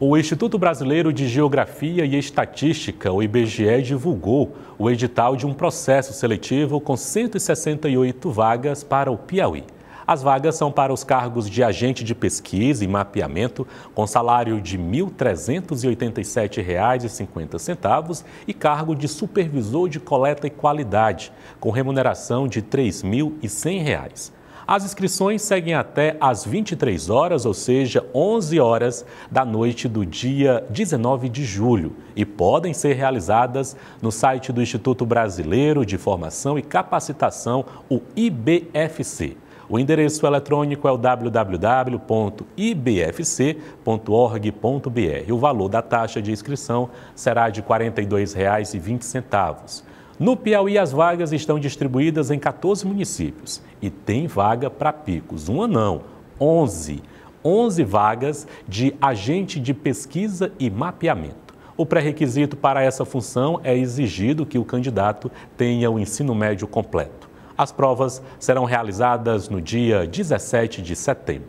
O Instituto Brasileiro de Geografia e Estatística, o IBGE, divulgou o edital de um processo seletivo com 168 vagas para o Piauí. As vagas são para os cargos de agente de pesquisa e mapeamento, com salário de R$ 1.387,50 e cargo de supervisor de coleta e qualidade, com remuneração de R$ 3.100. As inscrições seguem até às 23 horas, ou seja, 11 horas da noite do dia 19 de julho, e podem ser realizadas no site do Instituto Brasileiro de Formação e Capacitação, o IBFC. O endereço eletrônico é o www.ibfc.org.br. O valor da taxa de inscrição será de R$ 42,20. No Piauí, as vagas estão distribuídas em 14 municípios e tem vaga para picos. Uma não, 11. 11 vagas de agente de pesquisa e mapeamento. O pré-requisito para essa função é exigido que o candidato tenha o ensino médio completo. As provas serão realizadas no dia 17 de setembro.